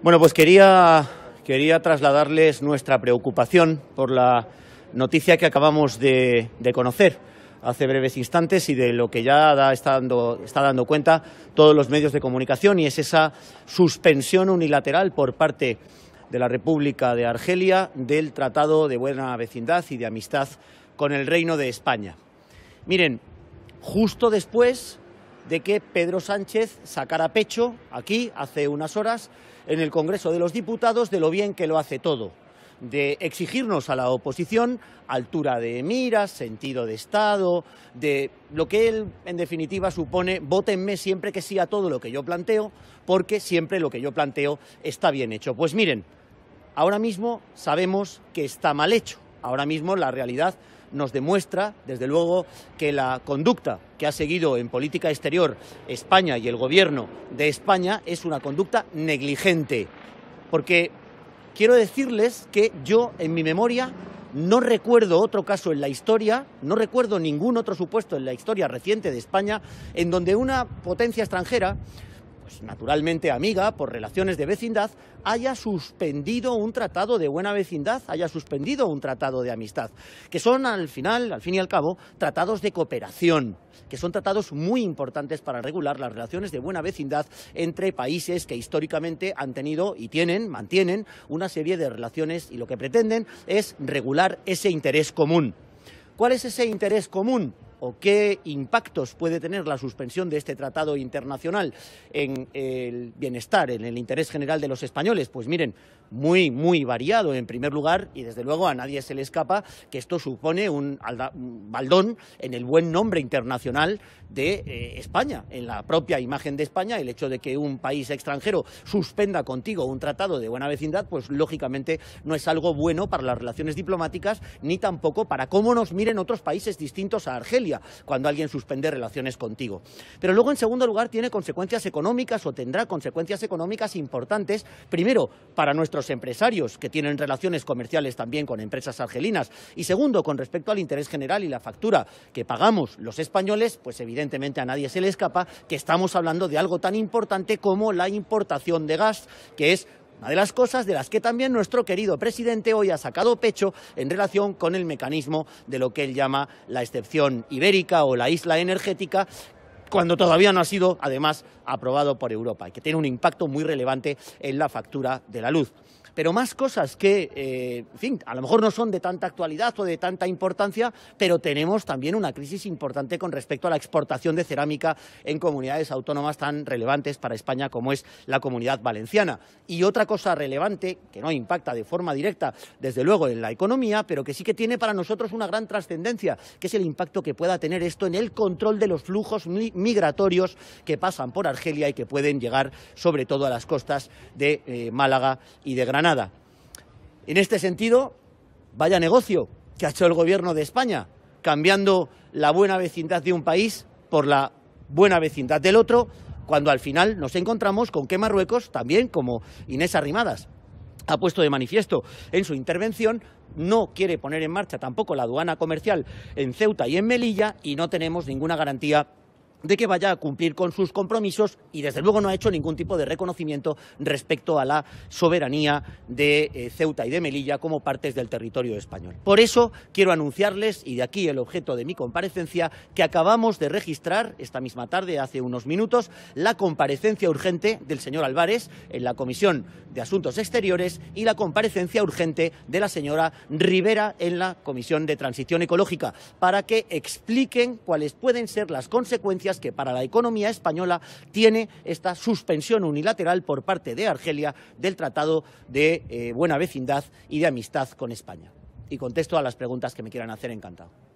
Bueno, pues quería, trasladarles nuestra preocupación por la noticia que acabamos de, conocer hace breves instantes y de lo que ya está, dando, está, dando, cuenta todos los medios de comunicación y es esa suspensión unilateral por parte de la República de Argelia del Tratado de Buena Vecindad y de Amistad con el Reino de España. Miren, justo después de que Pedro Sánchez sacara pecho aquí hace unas horas en el Congreso de los Diputados de lo bien que lo hace todo, de exigirnos a la oposición altura de miras, sentido de Estado, de lo que él en definitiva supone votenme siempre que sí a todo lo que yo planteo, porque siempre lo que yo planteo está bien hecho. Pues miren, ahora mismo sabemos que está mal hecho, ahora mismo la realidad nos demuestra, desde luego, que la conducta que ha seguido en política exterior España y el Gobierno de España es una conducta negligente. Porque quiero decirles que yo, en mi memoria, no recuerdo otro caso en la historia, no recuerdo ningún otro supuesto en la historia reciente de España en donde una potencia extranjera pues, naturalmente amiga por relaciones de vecindad, haya suspendido un tratado de buena vecindad, haya suspendido un tratado de amistad, que son al final, al fin y al cabo, tratados de cooperación, que son tratados muy importantes para regular las relaciones de buena vecindad entre países que históricamente han tenido y tienen, mantienen una serie de relaciones y lo que pretenden es regular ese interés común. ¿Cuál es ese interés común? o qué impactos puede tener la suspensión de este tratado internacional en el bienestar, en el interés general de los españoles? Pues miren, muy, muy variado en primer lugar y desde luego a nadie se le escapa que esto supone un, baldón en el buen nombre internacional de eh, España, en la propia imagen de España, el hecho de que un país extranjero suspenda contigo un tratado de buena vecindad, pues lógicamente no es algo bueno para las relaciones diplomáticas ni tampoco para cómo nos miren otros países distintos a Argelia cuando alguien suspende relaciones contigo. Pero luego en segundo lugar tiene consecuencias económicas o tendrá consecuencias económicas importantes, primero para nuestro ...los empresarios que tienen relaciones comerciales también con empresas argelinas. Y segundo, con respecto al interés general y la factura que pagamos los españoles, pues evidentemente a nadie se le escapa que estamos hablando de algo tan importante como la importación de gas, que es una de las cosas de las que también nuestro querido presidente hoy ha sacado pecho en relación con el mecanismo de lo que él llama la excepción ibérica o la isla energética, cuando todavía no ha sido, además, aprobado por Europa y que tiene un impacto muy relevante en la factura de la luz. Pero más cosas que, eh, en fin, a lo mejor no son de tanta actualidad o de tanta importancia, pero tenemos también una crisis importante con respecto a la exportación de cerámica en comunidades autónomas tan relevantes para España como es la comunidad valenciana. Y otra cosa relevante, que no impacta de forma directa, desde luego, en la economía, pero que sí que tiene para nosotros una gran trascendencia, que es el impacto que pueda tener esto en el control de los flujos migratorios que pasan por Argelia y que pueden llegar sobre todo a las costas de eh, Málaga y de Granada. En este sentido, vaya negocio que ha hecho el Gobierno de España, cambiando la buena vecindad de un país por la buena vecindad del otro, cuando al final nos encontramos con que Marruecos, también como Inés Arrimadas, ha puesto de manifiesto en su intervención, no quiere poner en marcha tampoco la aduana comercial en Ceuta y en Melilla y no tenemos ninguna garantía de que vaya a cumplir con sus compromisos y, desde luego, no ha hecho ningún tipo de reconocimiento respecto a la soberanía de eh, Ceuta y de Melilla como partes del territorio español. Por eso quiero anunciarles, y de aquí el objeto de mi comparecencia, que acabamos de registrar esta misma tarde, hace unos minutos, la comparecencia urgente del señor Álvarez en la Comisión de Asuntos Exteriores y la comparecencia urgente de la señora Rivera en la Comisión de Transición Ecológica, para que expliquen cuáles pueden ser las consecuencias que para la economía española tiene esta suspensión unilateral por parte de Argelia del Tratado de eh, Buena Vecindad y de Amistad con España. Y contesto a las preguntas que me quieran hacer encantado.